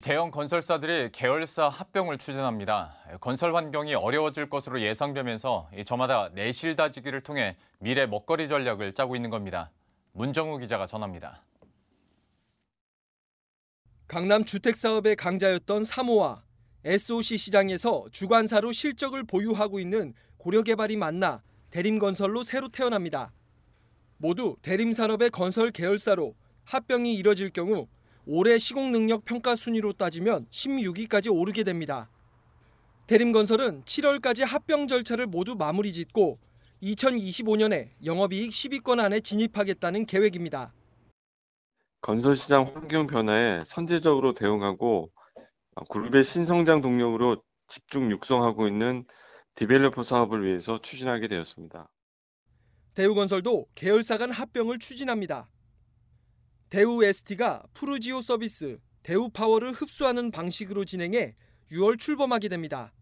대형 건설사들이 계열사 합병을 추진합니다. 건설 환경이 어려워질 것으로 예상되면서 저마다 내실 다지기를 통해 미래 먹거리 전략을 짜고 있는 겁니다. 문정우 기자가 전합니다. 강남 주택사업의 강자였던 3호와 SOC 시장에서 주관사로 실적을 보유하고 있는 고려개발이 만나 대림건설로 새로 태어납니다. 모두 대림산업의 건설 계열사로 합병이 이뤄질 경우 올해 시공 능력 평가 순위로 따지면 16위까지 오르게 됩니다. 대림건설은 7월까지 합병 절차를 모두 마무리 짓고 2025년에 영업이익 10위권 안에 진입하겠다는 계획입니다. 건설시장 환경 변화에 선제적으로 대응하고 그룹의 어, 신성장 동력으로 집중 육성하고 있는 디벨로퍼 사업을 위해서 추진하게 되었습니다. 대우건설도 계열사 간 합병을 추진합니다. 대우 ST가 푸르지오 서비스, 대우 파워를 흡수하는 방식으로 진행해 6월 출범하게 됩니다.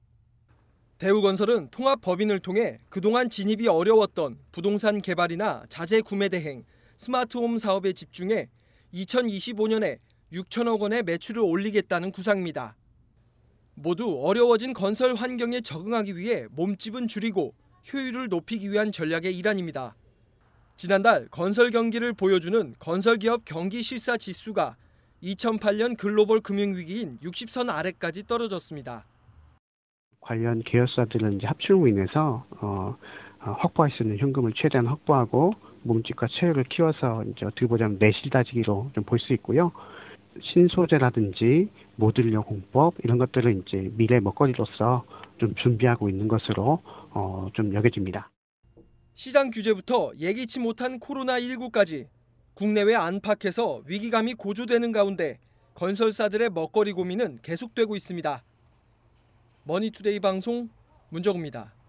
대우건설은 통합 법인을 통해 그동안 진입이 어려웠던 부동산 개발이나 자재 구매 대행, 스마트홈 사업에 집중해 2025년에 6천억 원의 매출을 올리겠다는 구상입니다. 모두 어려워진 건설 환경에 적응하기 위해 몸집은 줄이고 효율을 높이기 위한 전략의 일환입니다. 지난달 건설 경기를 보여주는 건설기업 경기 실사 지수가 2008년 글로벌 금융위기인 60선 아래까지 떨어졌습니다. 관련 계열사들은 이제 합출로 인해서 어, 어, 확보할 수 있는 현금을 최대한 확보하고 몸집과 체력을 키워서 이제 어떻게 보자면 내실다지기로 좀 볼 수 있고요. 신소재라든지 모듈형 공법 이런 것들을 이제 미래 먹거리로서 좀 준비하고 있는 것으로 어, 좀 여겨집니다. 시장 규제부터 예기치 못한 코로나19까지 국내외 안팎에서 위기감이 고조되는 가운데 건설사들의 먹거리 고민은 계속되고 있습니다. 머니투데이 방송 문정우입니다.